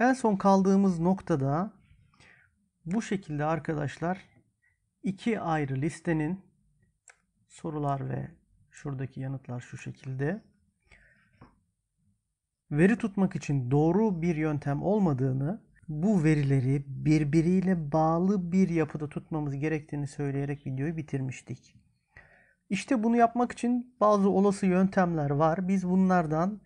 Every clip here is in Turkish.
En son kaldığımız noktada bu şekilde arkadaşlar iki ayrı listenin sorular ve şuradaki yanıtlar şu şekilde. Veri tutmak için doğru bir yöntem olmadığını, bu verileri birbiriyle bağlı bir yapıda tutmamız gerektiğini söyleyerek videoyu bitirmiştik. İşte bunu yapmak için bazı olası yöntemler var. Biz bunlardan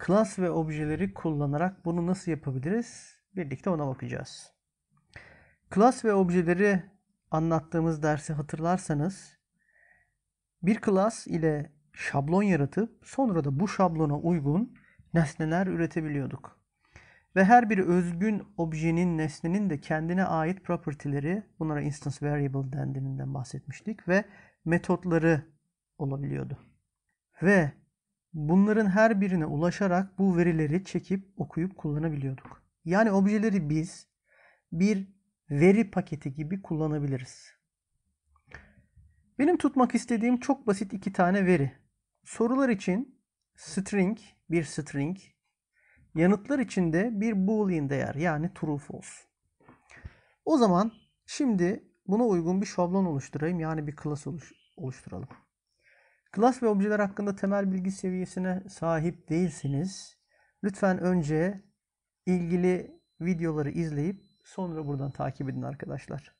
Klas ve objeleri kullanarak bunu nasıl yapabiliriz? Birlikte ona bakacağız. Klas ve objeleri anlattığımız dersi hatırlarsanız bir klas ile şablon yaratıp sonra da bu şablona uygun nesneler üretebiliyorduk. Ve her bir özgün objenin nesnenin de kendine ait property'leri bunlara instance variable dendiğinden bahsetmiştik ve metotları olabiliyordu. Ve Bunların her birine ulaşarak bu verileri çekip okuyup kullanabiliyorduk. Yani objeleri biz bir veri paketi gibi kullanabiliriz. Benim tutmak istediğim çok basit iki tane veri. Sorular için string, bir string, yanıtlar için de bir boolean değer yani true false. O zaman şimdi buna uygun bir şablon oluşturayım yani bir class oluş oluşturalım. Klas ve objeler hakkında temel bilgi seviyesine sahip değilsiniz. Lütfen önce ilgili videoları izleyip sonra buradan takip edin arkadaşlar.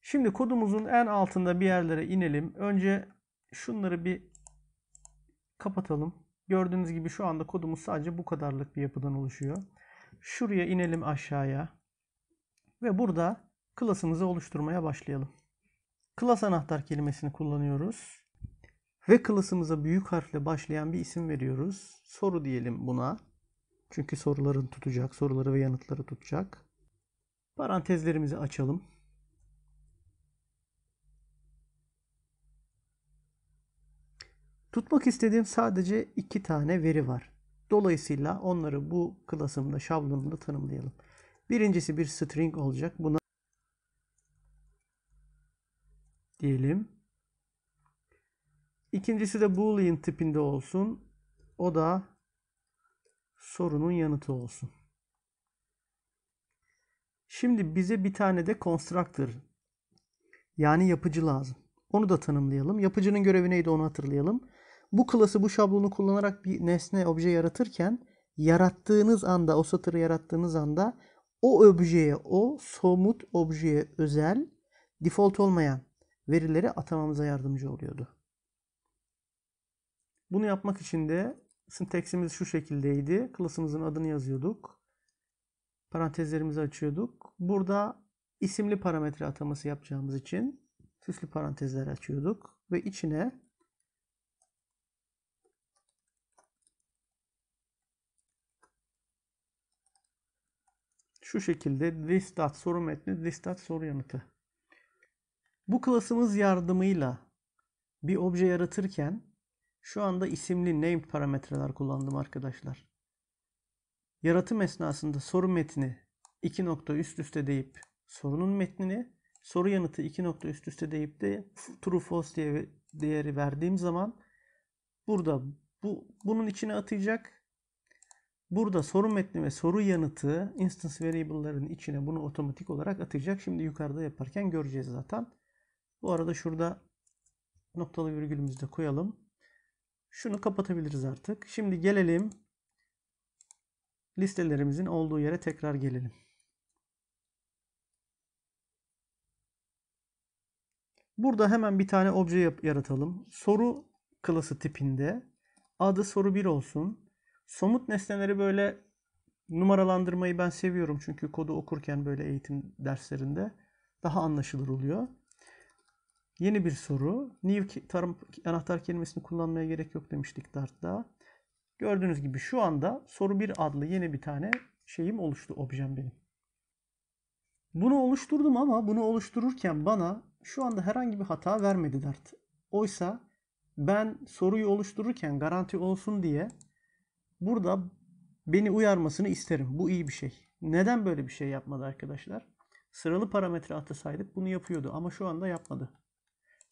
Şimdi kodumuzun en altında bir yerlere inelim. Önce şunları bir kapatalım. Gördüğünüz gibi şu anda kodumuz sadece bu kadarlık bir yapıdan oluşuyor. Şuraya inelim aşağıya. Ve burada klasımızı oluşturmaya başlayalım. Klas anahtar kelimesini kullanıyoruz. Ve klasımıza büyük harfle başlayan bir isim veriyoruz. Soru diyelim buna. Çünkü soruların tutacak, soruları ve yanıtları tutacak. Parantezlerimizi açalım. Tutmak istediğim sadece iki tane veri var. Dolayısıyla onları bu klasımda, şablonumda tanımlayalım. Birincisi bir string olacak. Buna diyelim İkincisi de boolean tipinde olsun. O da sorunun yanıtı olsun. Şimdi bize bir tane de constructor yani yapıcı lazım. Onu da tanımlayalım. Yapıcının görevi neydi onu hatırlayalım. Bu klası bu şablonu kullanarak bir nesne obje yaratırken yarattığınız anda o satırı yarattığınız anda o objeye o somut objeye özel default olmayan verileri atamamıza yardımcı oluyordu. Bunu yapmak için de sinteksimiz şu şekildeydi. Klasımızın adını yazıyorduk. Parantezlerimizi açıyorduk. Burada isimli parametre ataması yapacağımız için süslü parantezler açıyorduk ve içine şu şekilde this.soru soru metni this.soru soru yanıtı. Bu klasımız yardımıyla bir obje yaratırken şu anda isimli named parametreler kullandım arkadaşlar. Yaratım esnasında soru metni 2 nokta üst üste deyip sorunun metnini, soru yanıtı 2 nokta üst üste deyip de true false diye değeri verdiğim zaman burada bu bunun içine atayacak. Burada soru metni ve soru yanıtı instance variable'ların içine bunu otomatik olarak atacak. Şimdi yukarıda yaparken göreceğiz zaten. Bu arada şurada noktalı virgülümüzü de koyalım. Şunu kapatabiliriz artık. Şimdi gelelim listelerimizin olduğu yere tekrar gelelim. Burada hemen bir tane obje yaratalım. Soru klası tipinde. Adı soru 1 olsun. Somut nesneleri böyle numaralandırmayı ben seviyorum. Çünkü kodu okurken böyle eğitim derslerinde daha anlaşılır oluyor. Yeni bir soru. New tarım anahtar kelimesini kullanmaya gerek yok demiştik Dart'ta. Gördüğünüz gibi şu anda soru 1 adlı yeni bir tane şeyim oluştu, objem benim. Bunu oluşturdum ama bunu oluştururken bana şu anda herhangi bir hata vermedi Dart. Oysa ben soruyu oluştururken garanti olsun diye burada beni uyarmasını isterim. Bu iyi bir şey. Neden böyle bir şey yapmadı arkadaşlar? Sıralı parametre atasaydık bunu yapıyordu ama şu anda yapmadı.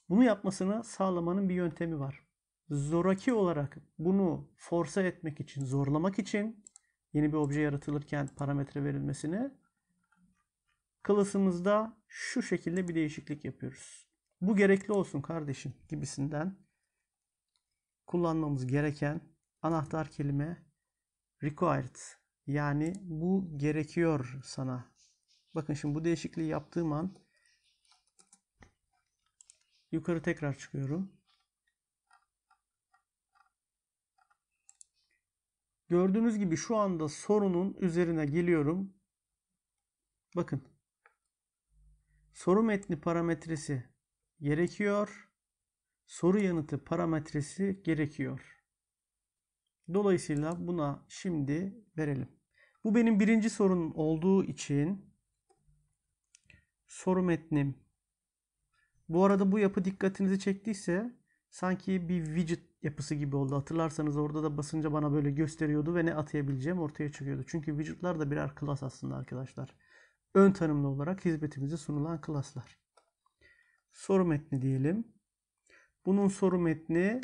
Bunu yapmasını sağlamanın bir yöntemi var. Zoraki olarak bunu force etmek için, zorlamak için yeni bir obje yaratılırken parametre verilmesini klasımızda şu şekilde bir değişiklik yapıyoruz. Bu gerekli olsun kardeşim gibisinden kullanmamız gereken anahtar kelime required. Yani bu gerekiyor sana. Bakın şimdi bu değişikliği yaptığım an Yukarı tekrar çıkıyorum. Gördüğünüz gibi şu anda sorunun üzerine geliyorum. Bakın. Soru metni parametresi gerekiyor. Soru yanıtı parametresi gerekiyor. Dolayısıyla buna şimdi verelim. Bu benim birinci sorunum olduğu için soru metnim bu arada bu yapı dikkatinizi çektiyse sanki bir widget yapısı gibi oldu. Hatırlarsanız orada da basınca bana böyle gösteriyordu ve ne atayabileceğim ortaya çıkıyordu. Çünkü widgetlar da birer class aslında arkadaşlar. Ön tanımlı olarak hizmetimize sunulan class'lar. Soru metni diyelim. Bunun soru metni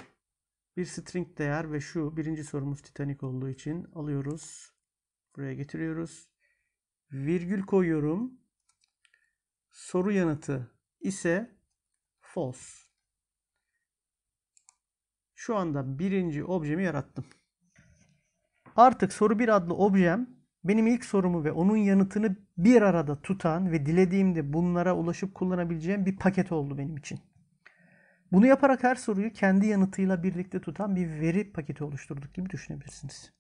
bir string değer ve şu birinci sorumuz Titanic olduğu için alıyoruz. Buraya getiriyoruz. Virgül koyuyorum. Soru yanıtı ise false. Şu anda birinci objemi yarattım. Artık soru bir adlı objem benim ilk sorumu ve onun yanıtını bir arada tutan ve dilediğimde bunlara ulaşıp kullanabileceğim bir paket oldu benim için. Bunu yaparak her soruyu kendi yanıtıyla birlikte tutan bir veri paketi oluşturduk gibi düşünebilirsiniz.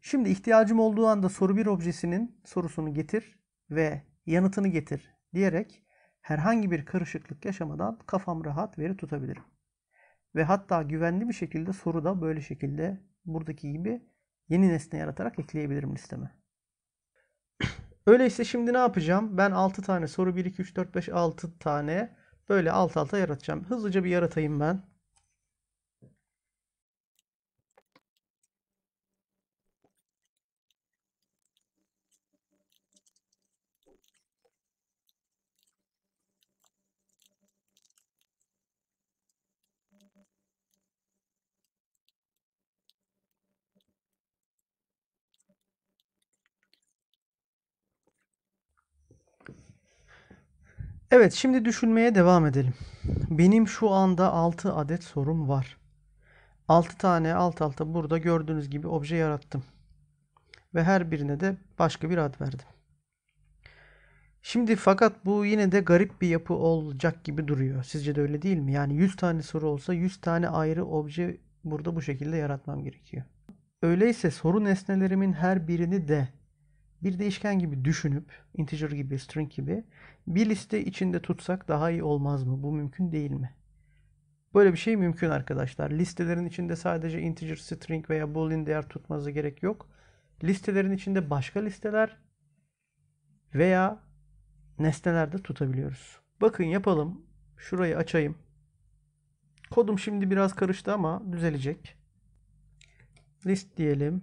Şimdi ihtiyacım olduğu anda soru bir objesinin sorusunu getir ve yanıtını getir diyerek herhangi bir karışıklık yaşamadan kafam rahat veri tutabilirim. Ve hatta güvenli bir şekilde soru da böyle şekilde buradaki gibi yeni nesne yaratarak ekleyebilirim listeme. Öyleyse şimdi ne yapacağım? Ben 6 tane soru 1, 2, 3, 4, 5, 6 tane böyle alt alta yaratacağım. Hızlıca bir yaratayım ben. Evet şimdi düşünmeye devam edelim. Benim şu anda 6 adet sorum var. 6 tane alt alta burada gördüğünüz gibi obje yarattım. Ve her birine de başka bir ad verdim. Şimdi fakat bu yine de garip bir yapı olacak gibi duruyor. Sizce de öyle değil mi? Yani 100 tane soru olsa 100 tane ayrı obje burada bu şekilde yaratmam gerekiyor. Öyleyse soru nesnelerimin her birini de bir değişken gibi düşünüp integer gibi string gibi bir liste içinde tutsak daha iyi olmaz mı? Bu mümkün değil mi? Böyle bir şey mümkün arkadaşlar. Listelerin içinde sadece integer, string veya boolean değer tutmanıza gerek yok. Listelerin içinde başka listeler veya nesneler de tutabiliyoruz. Bakın yapalım. Şurayı açayım. Kodum şimdi biraz karıştı ama düzelecek. List diyelim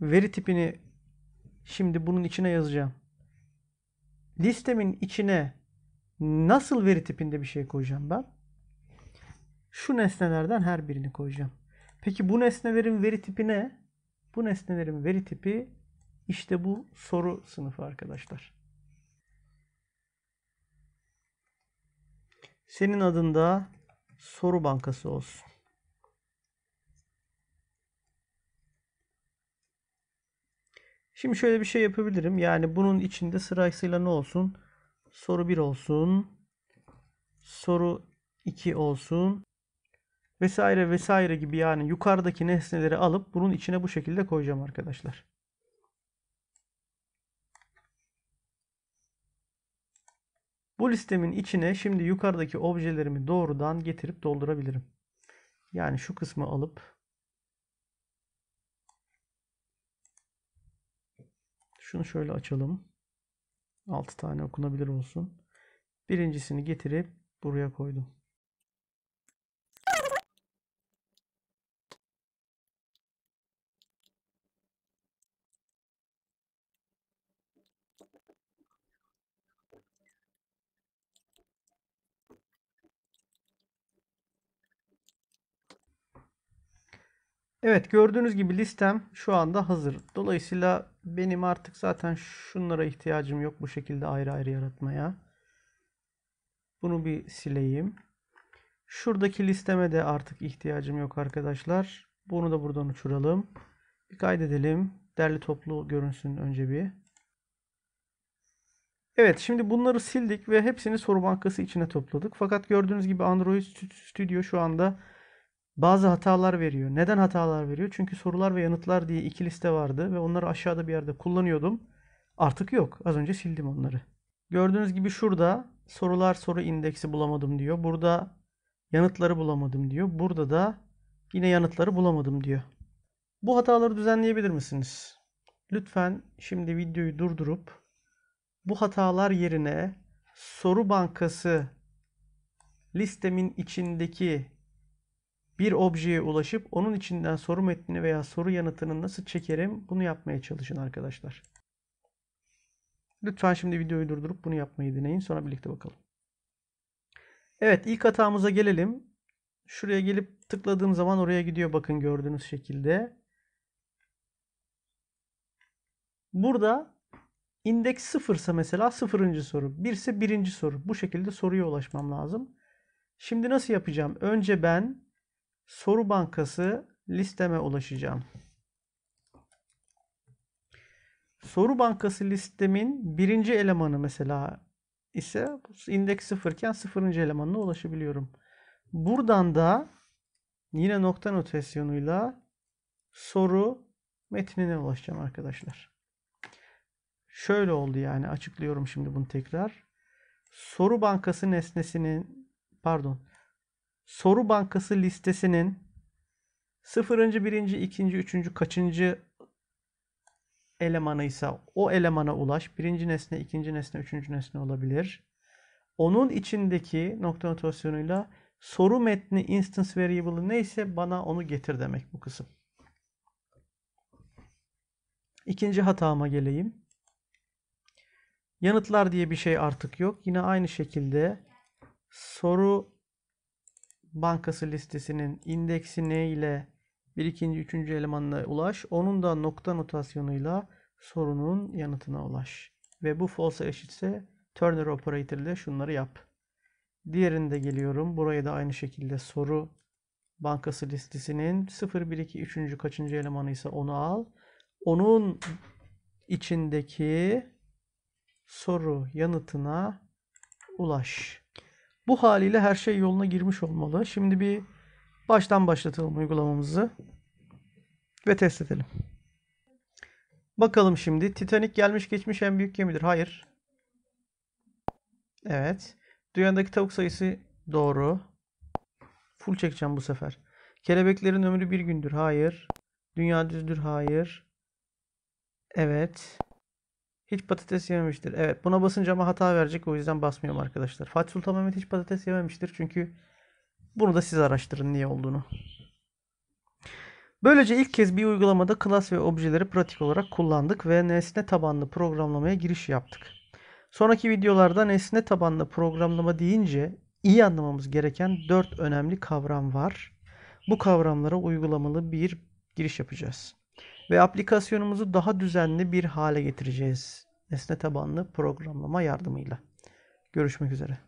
veri tipini şimdi bunun içine yazacağım. Listemin içine nasıl veri tipinde bir şey koyacağım ben? Şu nesnelerden her birini koyacağım. Peki bu nesnelerin veri tipi ne? Bu nesnelerin veri tipi işte bu soru sınıfı arkadaşlar. Senin adında soru bankası olsun. Şimdi şöyle bir şey yapabilirim. Yani bunun içinde sırasıyla ne olsun? Soru 1 olsun. Soru 2 olsun. Vesaire vesaire gibi yani yukarıdaki nesneleri alıp bunun içine bu şekilde koyacağım arkadaşlar. Bu listemin içine şimdi yukarıdaki objelerimi doğrudan getirip doldurabilirim. Yani şu kısmı alıp Şunu şöyle açalım. 6 tane okunabilir olsun. Birincisini getirip buraya koydum. Evet gördüğünüz gibi listem şu anda hazır. Dolayısıyla benim artık zaten şunlara ihtiyacım yok bu şekilde ayrı ayrı yaratmaya. Bunu bir sileyim. Şuradaki listeme de artık ihtiyacım yok arkadaşlar. Bunu da buradan uçuralım. Bir kaydedelim. Derli toplu görünsün önce bir. Evet şimdi bunları sildik ve hepsini soru bankası içine topladık. Fakat gördüğünüz gibi Android Studio şu anda bazı hatalar veriyor. Neden hatalar veriyor? Çünkü sorular ve yanıtlar diye iki liste vardı ve onları aşağıda bir yerde kullanıyordum. Artık yok. Az önce sildim onları. Gördüğünüz gibi şurada sorular soru indeksi bulamadım diyor. Burada yanıtları bulamadım diyor. Burada da yine yanıtları bulamadım diyor. Bu hataları düzenleyebilir misiniz? Lütfen şimdi videoyu durdurup bu hatalar yerine soru bankası listemin içindeki bir objeye ulaşıp onun içinden soru metnini veya soru yanıtını nasıl çekerim bunu yapmaya çalışın arkadaşlar. Lütfen şimdi videoyu durdurup bunu yapmayı deneyin. Sonra birlikte bakalım. Evet ilk hatamıza gelelim. Şuraya gelip tıkladığım zaman oraya gidiyor bakın gördüğünüz şekilde. Burada indeks sıfırsa mesela sıfırıncı soru. Birse birinci soru. Bu şekilde soruya ulaşmam lazım. Şimdi nasıl yapacağım? Önce ben soru bankası listeme ulaşacağım. Soru bankası listemin birinci elemanı mesela ise indeks sıfırken sıfırıncı elemanına ulaşabiliyorum. Buradan da yine nokta notasyonuyla soru metnine ulaşacağım arkadaşlar. Şöyle oldu yani açıklıyorum şimdi bunu tekrar. Soru bankası nesnesinin pardon soru bankası listesinin 0. 1. 2. 3. kaçıncı elemanıysa o elemana ulaş. Birinci nesne, ikinci nesne, üçüncü nesne olabilir. Onun içindeki nokta notasyonuyla soru metni instance variable'ı neyse bana onu getir demek bu kısım. İkinci hatama geleyim. Yanıtlar diye bir şey artık yok. Yine aynı şekilde soru bankası listesinin indeksi n ile 1, 2. 3. elemanına ulaş. Onun da nokta notasyonuyla sorunun yanıtına ulaş. Ve bu false eşitse Turner operator ile şunları yap. Diğerinde geliyorum. Buraya da aynı şekilde soru bankası listesinin 0, 1, 2, 3. kaçıncı ise onu al. Onun içindeki soru yanıtına ulaş. Bu haliyle her şey yoluna girmiş olmalı. Şimdi bir baştan başlatalım uygulamamızı ve test edelim. Bakalım şimdi Titanic gelmiş geçmiş en büyük gemidir. Hayır. Evet. Dünyadaki tavuk sayısı doğru. Full çekeceğim bu sefer. Kelebeklerin ömrü bir gündür. Hayır. Dünya düzdür. Hayır. Evet. Hiç patates yememiştir. Evet buna basınca ama hata verecek o yüzden basmıyorum arkadaşlar. Fatih Sultan Mehmet hiç patates yememiştir çünkü bunu da siz araştırın niye olduğunu. Böylece ilk kez bir uygulamada klas ve objeleri pratik olarak kullandık ve nesne tabanlı programlamaya giriş yaptık. Sonraki videolarda nesne tabanlı programlama deyince iyi anlamamız gereken 4 önemli kavram var. Bu kavramlara uygulamalı bir giriş yapacağız ve aplikasyonumuzu daha düzenli bir hale getireceğiz. Nesne tabanlı programlama yardımıyla. Görüşmek üzere.